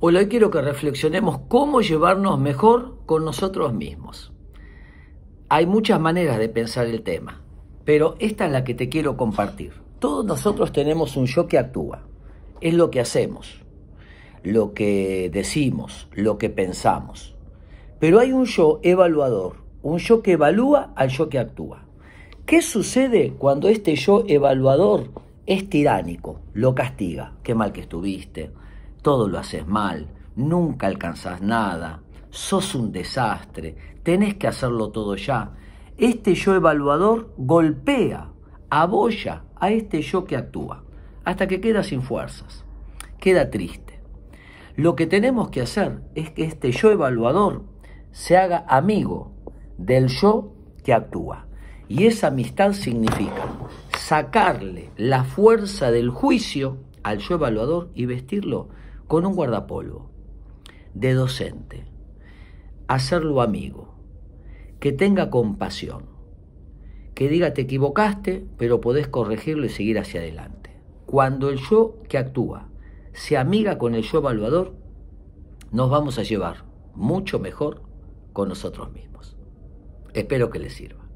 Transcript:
Hola, quiero que reflexionemos cómo llevarnos mejor con nosotros mismos. Hay muchas maneras de pensar el tema, pero esta es la que te quiero compartir. Todos nosotros tenemos un yo que actúa. Es lo que hacemos, lo que decimos, lo que pensamos. Pero hay un yo evaluador, un yo que evalúa al yo que actúa. ¿Qué sucede cuando este yo evaluador es tiránico? Lo castiga. Qué mal que estuviste, todo lo haces mal, nunca alcanzás nada, sos un desastre, tenés que hacerlo todo ya. Este yo evaluador golpea, abolla a este yo que actúa, hasta que queda sin fuerzas, queda triste. Lo que tenemos que hacer es que este yo evaluador se haga amigo del yo que actúa. Y esa amistad significa sacarle la fuerza del juicio al yo evaluador y vestirlo con un guardapolvo, de docente, hacerlo amigo, que tenga compasión, que diga te equivocaste, pero podés corregirlo y seguir hacia adelante. Cuando el yo que actúa se amiga con el yo evaluador, nos vamos a llevar mucho mejor con nosotros mismos. Espero que les sirva.